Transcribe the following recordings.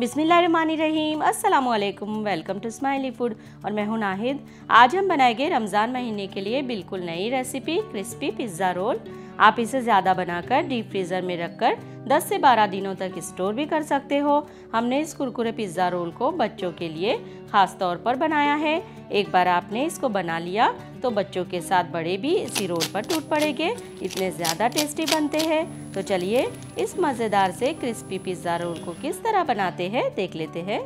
बिसमीम अल्लाम welcome to smiley food और मैं हूं नाहिद आज हम बनाएंगे रमज़ान महीने के लिए बिल्कुल नई रेसिपी क्रिस्पी पिज़्ज़ा रोल आप इसे ज़्यादा बनाकर डीप फ्रीज़र में रखकर 10 से 12 दिनों तक स्टोर भी कर सकते हो हमने इस कुरकुरे पिज़्ज़ा रोल को बच्चों के लिए ख़ास तौर पर बनाया है एक बार आपने इसको बना लिया तो बच्चों के साथ बड़े भी इसी रोल पर टूट पड़ेंगे इतने ज़्यादा टेस्टी बनते हैं तो चलिए इस मज़ेदार से क्रिस्पी पिज़्ज़ा रोल को किस तरह बनाते हैं देख लेते हैं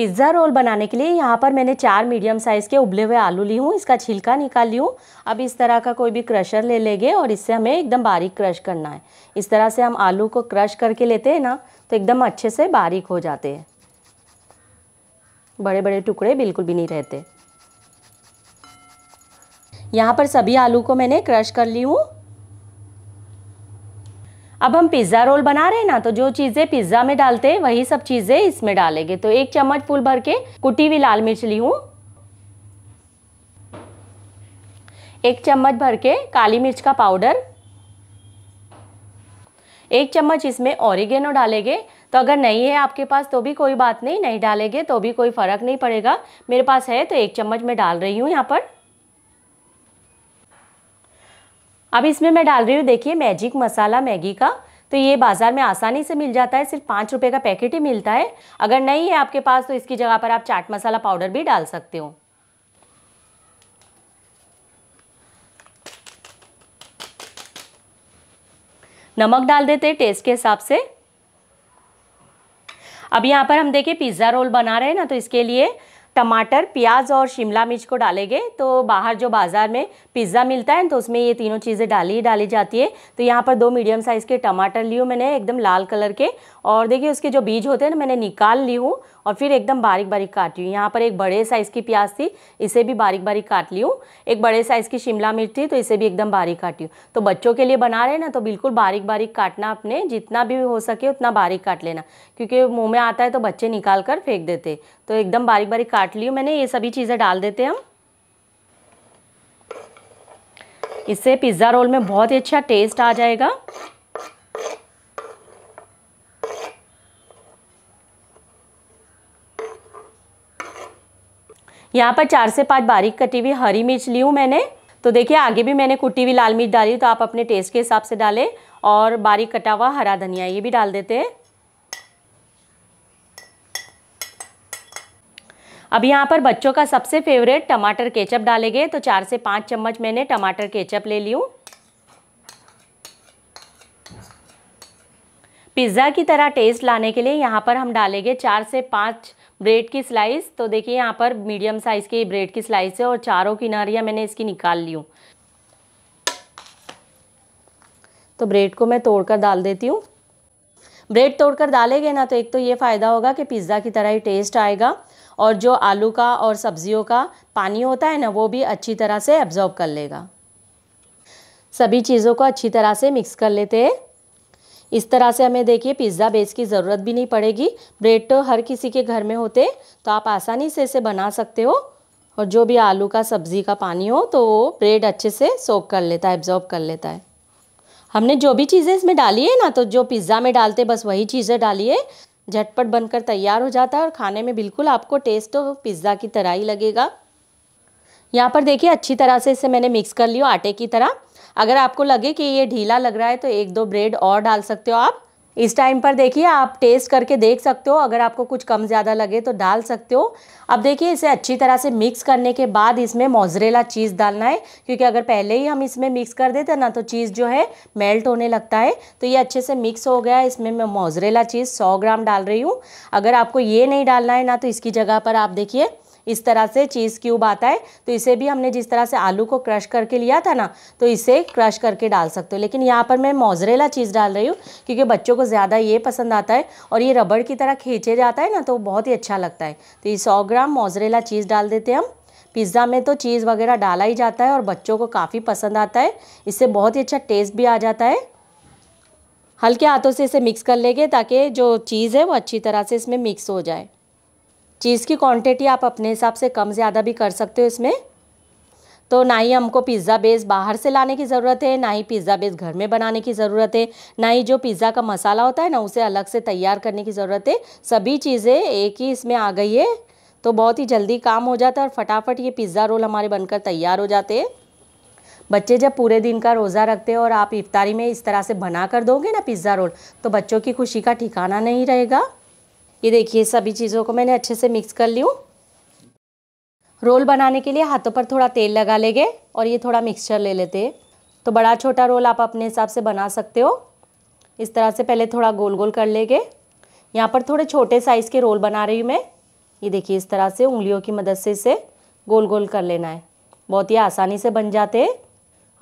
पिज़्ज़ा रोल बनाने के लिए यहाँ पर मैंने चार मीडियम साइज़ के उबले हुए आलू ली हूँ इसका छिलका निकाल ली हूँ अब इस तरह का कोई भी क्रशर ले लेंगे और इससे हमें एकदम बारीक क्रश करना है इस तरह से हम आलू को क्रश करके लेते हैं ना तो एकदम अच्छे से बारीक हो जाते हैं बड़े बड़े टुकड़े बिल्कुल भी नहीं रहते यहाँ पर सभी आलू को मैंने क्रश कर ली हूँ अब हम पिज़्ज़ा रोल बना रहे हैं ना तो जो चीज़ें पिज़्ज़ा में डालते हैं वही सब चीज़ें इसमें डालेंगे तो एक चम्मच फूल भर के कुटी हुई लाल मिर्च ली हूँ एक चम्मच भर के काली मिर्च का पाउडर एक चम्मच इसमें ऑरिगेनो डालेंगे तो अगर नहीं है आपके पास तो भी कोई बात नहीं नहीं डालेंगे तो भी कोई फ़र्क नहीं पड़ेगा मेरे पास है तो एक चम्मच मैं डाल रही हूँ यहाँ पर अब इसमें मैं डाल रही हूँ देखिए मैजिक मसाला मैगी का तो ये बाज़ार में आसानी से मिल जाता है सिर्फ पाँच रुपये का पैकेट ही मिलता है अगर नहीं है आपके पास तो इसकी जगह पर आप चाट मसाला पाउडर भी डाल सकते हो नमक डाल देते हैं टेस्ट के हिसाब से अब यहाँ पर हम देखिए पिज़्ज़ा रोल बना रहे हैं ना तो इसके लिए टमाटर प्याज और शिमला मिर्च को डालेंगे तो बाहर जो बाज़ार में पिज़्ज़ा मिलता है तो उसमें ये तीनों चीज़ें डाली ही डाली जाती है तो यहाँ पर दो मीडियम साइज़ के टमाटर ली हूँ मैंने एकदम लाल कलर के और देखिए उसके जो बीज होते हैं ना मैंने निकाल ली हूँ और फिर एकदम बारीक बारीक काट ली यहाँ पर एक बड़े साइज़ की प्याज थी इसे भी बारीक बारीक काट ली हूँ एक बड़े साइज़ की शिमला मिर्च थी तो इसे भी एकदम बारीक काटी हूँ तो बच्चों के लिए बना रहे ना तो बिल्कुल बारीक बारीक काटना अपने जितना भी हो सके उतना बारीक काट लेना क्योंकि मुँह में आता है तो बच्चे निकाल कर फेंक देते तो एकदम बारीक बारीक काट ली हूँ मैंने ये सभी चीज़ें डाल देते हम इससे पिज़्ज़ा रोल में बहुत ही अच्छा टेस्ट आ जाएगा यहाँ पर चार से पाँच बारीक कटी हुई हरी मिर्च ली हूँ मैंने तो देखिए आगे भी मैंने कुटी हुई लाल मिर्च डाली तो आप अपने टेस्ट के हिसाब से डालें और बारीक कटा हुआ हरा धनिया ये भी डाल देते हैं अब यहाँ पर बच्चों का सबसे फेवरेट टमाटर केचप डालेंगे तो चार से पाँच चम्मच मैंने टमाटर केचप ले ली हूँ पिज़्ज़ा की तरह टेस्ट लाने के लिए यहाँ पर हम डालेंगे चार से पाँच ब्रेड की स्लाइस तो देखिए यहाँ पर मीडियम साइज़ की ब्रेड की स्लाइस है और चारों किनारियाँ मैंने इसकी निकाल ली हूँ तो ब्रेड को मैं तोड़कर डाल देती हूँ ब्रेड तोड़कर डालेंगे ना तो एक तो ये फ़ायदा होगा कि पिज़्ज़ा की तरह ही टेस्ट आएगा और जो आलू का और सब्जियों का पानी होता है ना वो भी अच्छी तरह से एब्ज़ॉर्ब कर लेगा सभी चीज़ों को अच्छी तरह से मिक्स कर लेते हैं इस तरह से हमें देखिए पिज़्ज़ा बेस की ज़रूरत भी नहीं पड़ेगी ब्रेड तो हर किसी के घर में होते तो आप आसानी से इसे बना सकते हो और जो भी आलू का सब्ज़ी का पानी हो तो वो ब्रेड अच्छे से सोख कर लेता है एब्जॉर्ब कर लेता है हमने जो भी चीज़ें इसमें डाली है ना तो जो पिज़्ज़ा में डालते बस वही चीज़ें डालिए झटपट बनकर तैयार हो जाता है और खाने में बिल्कुल आपको टेस्ट तो पिज़्ज़ा की तरह ही लगेगा यहाँ पर देखिए अच्छी तरह से इसे मैंने मिक्स कर लिया आटे की तरह अगर आपको लगे कि ये ढीला लग रहा है तो एक दो ब्रेड और डाल सकते हो आप इस टाइम पर देखिए आप टेस्ट करके देख सकते हो अगर आपको कुछ कम ज़्यादा लगे तो डाल सकते हो अब देखिए इसे अच्छी तरह से मिक्स करने के बाद इसमें मोजरेला चीज़ डालना है क्योंकि अगर पहले ही हम इसमें मिक्स कर देते ना तो चीज़ जो है मेल्ट होने लगता है तो ये अच्छे से मिक्स हो गया है इसमें मैं मोजरेला चीज़ सौ ग्राम डाल रही हूँ अगर आपको ये नहीं डालना है ना तो इसकी जगह पर आप देखिए इस तरह से चीज़ क्यूब आता है तो इसे भी हमने जिस तरह से आलू को क्रश करके लिया था ना तो इसे क्रश करके डाल सकते हो लेकिन यहाँ पर मैं मोजरेला चीज़ डाल रही हूँ क्योंकि बच्चों को ज़्यादा ये पसंद आता है और ये रबड़ की तरह खींचे जाता है ना तो बहुत ही अच्छा लगता है तो ये सौ ग्राम मोजरेला चीज़ डाल देते हैं हम पिज़्ज़ा में तो चीज़ वगैरह डाला ही जाता है और बच्चों को काफ़ी पसंद आता है इससे बहुत ही अच्छा टेस्ट भी आ जाता है हल्के हाथों से इसे मिक्स कर लेंगे ताकि जो चीज़ है वो अच्छी तरह से इसमें मिक्स हो जाए चीज़ की क्वांटिटी आप अपने हिसाब से कम ज़्यादा भी कर सकते हो इसमें तो ना ही हमको पिज़्ज़ा बेस बाहर से लाने की ज़रूरत है ना ही पिज़्ज़ा बेस घर में बनाने की ज़रूरत है ना ही जो पिज़्ज़ा का मसाला होता है ना उसे अलग से तैयार करने की ज़रूरत है सभी चीज़ें एक ही इसमें आ गई है तो बहुत ही जल्दी काम हो जाता है और फटाफट ये पिज़्ज़ा रोल हमारे बनकर तैयार हो जाते हैं बच्चे जब पूरे दिन का रोज़ा रखते हैं और आप इफ्तारी में इस तरह से बना कर दोगे ना पिज़्ज़ा रोल तो बच्चों की खुशी का ठिकाना नहीं रहेगा ये देखिए सभी चीज़ों को मैंने अच्छे से मिक्स कर ली हूँ रोल बनाने के लिए हाथों पर थोड़ा तेल लगा लेंगे और ये थोड़ा मिक्सचर ले लेते हैं तो बड़ा छोटा रोल आप अपने हिसाब से बना सकते हो इस तरह से पहले थोड़ा गोल गोल कर लेंगे यहाँ पर थोड़े छोटे साइज़ के रोल बना रही हूँ मैं ये देखिए इस तरह से उंगलियों की मदद से इसे गोल गोल कर लेना है बहुत ही आसानी से बन जाते हैं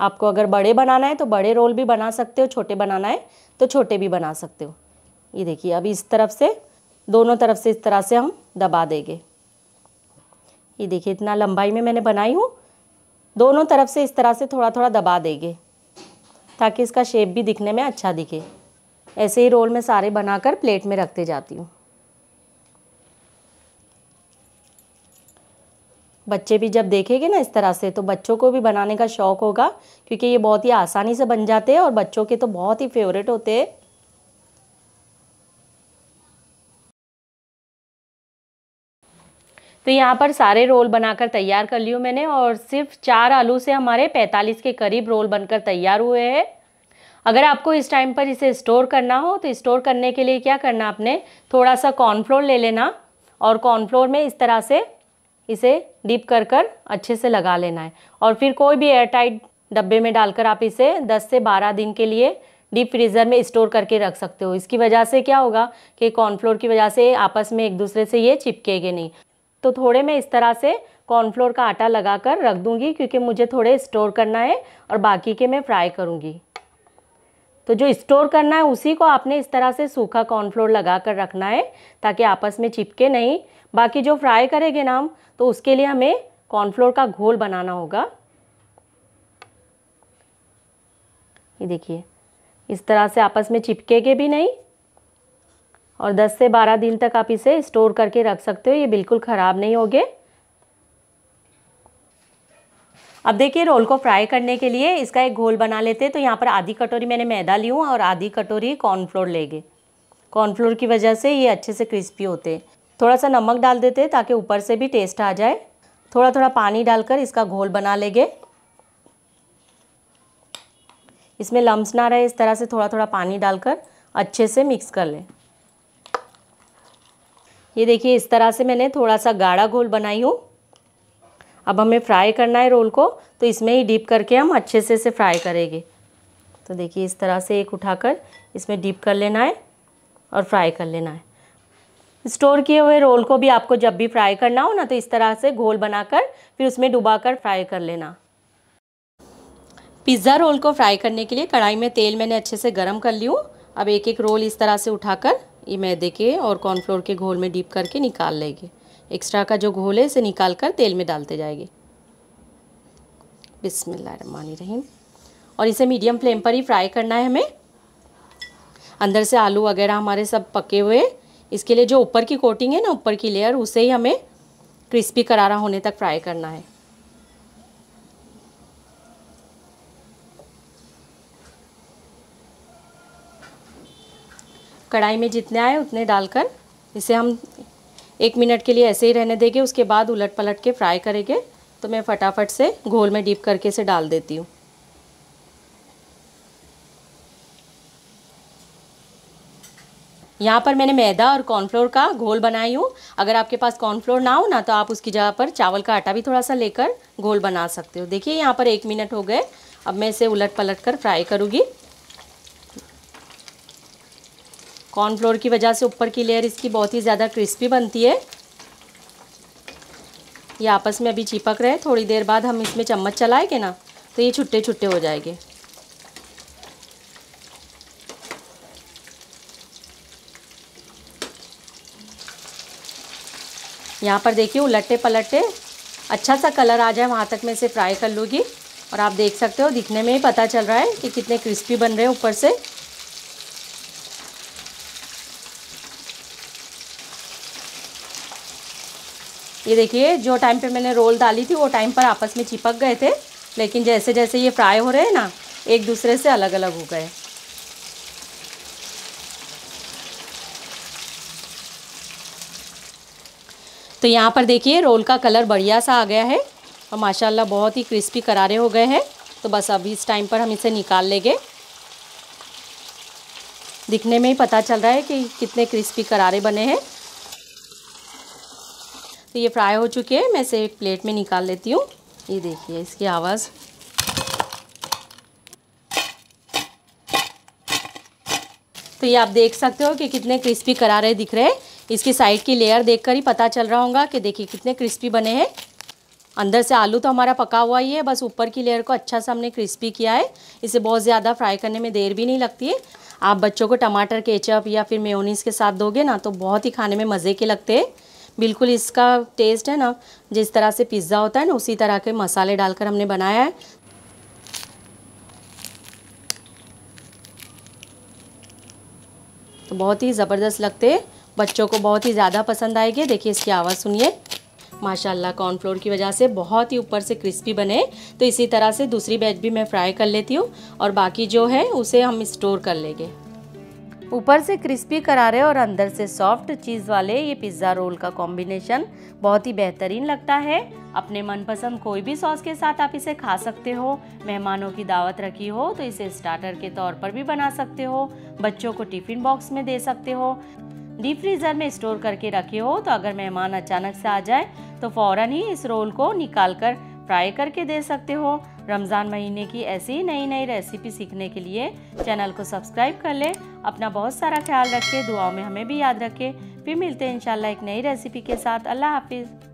आपको अगर बड़े बनाना है तो बड़े रोल भी बना सकते हो छोटे बनाना है तो छोटे भी बना सकते हो ये देखिए अब इस तरफ से दोनों तरफ से इस तरह से हम दबा देंगे ये देखिए इतना लंबाई में मैंने बनाई हूँ दोनों तरफ से इस तरह से थोड़ा थोड़ा दबा देंगे ताकि इसका शेप भी दिखने में अच्छा दिखे ऐसे ही रोल में सारे बनाकर प्लेट में रखते जाती हूँ बच्चे भी जब देखेंगे ना इस तरह से तो बच्चों को भी बनाने का शौक़ होगा क्योंकि ये बहुत ही आसानी से बन जाते हैं और बच्चों के तो बहुत ही फेवरेट होते हैं तो यहाँ पर सारे रोल बनाकर तैयार कर ली हूँ मैंने और सिर्फ चार आलू से हमारे पैंतालीस के करीब रोल बनकर तैयार हुए हैं अगर आपको इस टाइम पर इसे स्टोर करना हो तो स्टोर करने के लिए क्या करना आपने थोड़ा सा कॉर्नफ्लोर ले लेना और कॉर्नफ्लोर में इस तरह से इसे डीप कर कर अच्छे से लगा लेना है और फिर कोई भी एयरटाइट डब्बे में डालकर आप इसे 10 से 12 दिन के लिए डीप फ्रीज़र में स्टोर करके रख सकते हो इसकी वजह से क्या होगा कि कॉर्नफ्लोर की वजह से आपस में एक दूसरे से ये चिपकेगे नहीं तो थोड़े मैं इस तरह से कॉर्नफ्लोर का आटा लगा कर रख दूँगी क्योंकि मुझे थोड़े स्टोर करना है और बाकी के मैं फ्राई करूँगी तो जो स्टोर करना है उसी को आपने इस तरह से सूखा कॉर्नफ्लोर लगा कर रखना है ताकि आपस में चिपके नहीं बाकी जो फ्राई करेंगे ना हम तो उसके लिए हमें कॉर्नफ्लोर का घोल बनाना होगा ये देखिए इस तरह से आपस में चिपकेगे भी नहीं और 10 से 12 दिन तक आप इसे स्टोर करके रख सकते हो ये बिल्कुल ख़राब नहीं होगे अब देखिए रोल को फ्राई करने के लिए इसका एक घोल बना लेते हैं तो यहाँ पर आधी कटोरी मैंने मैदा ली हूँ और आधी कटोरी कॉर्नफ्लोर ले गए कॉर्नफ्लोर की वजह से ये अच्छे से क्रिस्पी होते हैं थोड़ा सा नमक डाल देते हैं ताकि ऊपर से भी टेस्ट आ जाए थोड़ा थोड़ा पानी डालकर इसका घोल बना लेंगे इसमें लम्स ना रहे इस तरह से थोड़ा थोड़ा पानी डालकर अच्छे से मिक्स कर लें ये देखिए इस तरह से मैंने थोड़ा सा गाढ़ा घोल बनाई हूँ अब हमें फ्राई करना है रोल को तो इसमें ही डीप करके हम अच्छे से इसे फ्राई करेंगे तो देखिए इस तरह से एक उठाकर इसमें डीप कर लेना है और फ्राई कर लेना है स्टोर किए हुए रोल को भी आपको जब भी फ्राई करना हो ना तो इस तरह से घोल बनाकर फिर उसमें डुबाकर फ्राई कर लेना पिज़्ज़ा रोल को फ्राई करने के लिए कढ़ाई में तेल मैंने अच्छे से गर्म कर ली हूँ अब एक एक रोल इस तरह से उठाकर ये मैदे के और कॉर्नफ्लोर के घोल में डीप करके निकाल लेंगे एक्स्ट्रा का जो घोल है इसे निकाल कर तेल में डालते जाएंगे रहीम और इसे मीडियम फ्लेम पर ही फ्राई करना है हमें अंदर से आलू वगैरह हमारे सब पके हुए इसके लिए जो ऊपर की कोटिंग है ना ऊपर की लेयर उसे ही हमें क्रिस्पी करारा होने तक फ्राई करना है कढ़ाई में जितने आए उतने डालकर इसे हम एक मिनट के लिए ऐसे ही रहने देंगे उसके बाद उलट पलट के फ्राई करेंगे तो मैं फटाफट से घोल में डीप करके इसे डाल देती हूँ यहाँ पर मैंने मैदा और कॉर्नफ्लोर का घोल बनाई हूँ अगर आपके पास कॉर्नफ्लोर ना हो ना तो आप उसकी जगह पर चावल का आटा भी थोड़ा सा लेकर घोल बना सकते हो देखिए यहाँ पर एक मिनट हो गए अब मैं इसे उलट पलट कर फ्राई करूँगी कॉर्नफ्लोर की वजह से ऊपर की लेयर इसकी बहुत ही ज़्यादा क्रिस्पी बनती है ये आपस में अभी चिपक रहे हैं थोड़ी देर बाद हम इसमें चम्मच चलाएंगे ना तो ये छुट्टे छुट्टे हो जाएंगे यहाँ पर देखिए उलटे पलटे अच्छा सा कलर आ जाए वहाँ तक मैं इसे फ्राई कर लूँगी और आप देख सकते हो दिखने में ही पता चल रहा है कि कितने क्रिस्पी बन रहे हैं ऊपर से ये देखिए जो टाइम पे मैंने रोल डाली थी वो टाइम पर आपस में चिपक गए थे लेकिन जैसे जैसे ये फ्राई हो रहे हैं ना एक दूसरे से अलग अलग हो गए तो यहाँ पर देखिए रोल का कलर बढ़िया सा आ गया है और माशाल्लाह बहुत ही क्रिस्पी करारे हो गए हैं तो बस अभी इस टाइम पर हम इसे निकाल लेंगे दिखने में ही पता चल रहा है कि कितने क्रिस्पी करारे बने हैं तो ये फ्राई हो चुके हैं मैं इसे एक प्लेट में निकाल लेती हूँ ये देखिए इसकी आवाज़ तो ये आप देख सकते हो कि कितने क्रिस्पी करा रहे दिख रहे हैं इसकी साइड की लेयर देखकर ही पता चल रहा होगा कि देखिए कितने क्रिस्पी बने हैं अंदर से आलू तो हमारा पका हुआ ही है बस ऊपर की लेयर को अच्छा सा हमने क्रिस्पी किया है इसे बहुत ज़्यादा फ्राई करने में देर भी नहीं लगती है आप बच्चों को टमाटर केचप या फिर मेयोनीज़ के साथ दोगे ना तो बहुत ही खाने में मज़े के लगते हैं बिल्कुल इसका टेस्ट है ना जिस तरह से पिज़्ज़ा होता है ना उसी तरह के मसाले डालकर हमने बनाया है तो बहुत ही ज़बरदस्त लगते हैं बच्चों को बहुत ही ज़्यादा पसंद आएंगे देखिए इसकी आवाज़ सुनिए माशाल्लाह कॉर्नफ्लोर की वजह से बहुत ही ऊपर से क्रिस्पी बने तो इसी तरह से दूसरी बैच भी मैं फ्राई कर लेती हूँ और बाकी जो है उसे हम स्टोर कर लेंगे ऊपर से क्रिस्पी करारे और अंदर से सॉफ्ट चीज़ वाले ये पिज़्ज़ा रोल का कॉम्बिनेशन बहुत ही बेहतरीन लगता है अपने मनपसंद कोई भी सॉस के साथ आप इसे खा सकते हो मेहमानों की दावत रखी हो तो इसे स्टार्टर के तौर पर भी बना सकते हो बच्चों को टिफ़िन बॉक्स में दे सकते हो डीप फ्रीज़र में स्टोर करके रखे हो तो अगर मेहमान अचानक से आ जाए तो फ़ौरन ही इस रोल को निकाल कर फ्राई करके दे सकते हो रमज़ान महीने की ऐसी नई नई रेसिपी सीखने के लिए चैनल को सब्सक्राइब कर लें अपना बहुत सारा ख्याल रखें दुआओं में हमें भी याद रखें फिर मिलते हैं इंशाल्लाह एक नई रेसिपी के साथ अल्लाह हाफिज़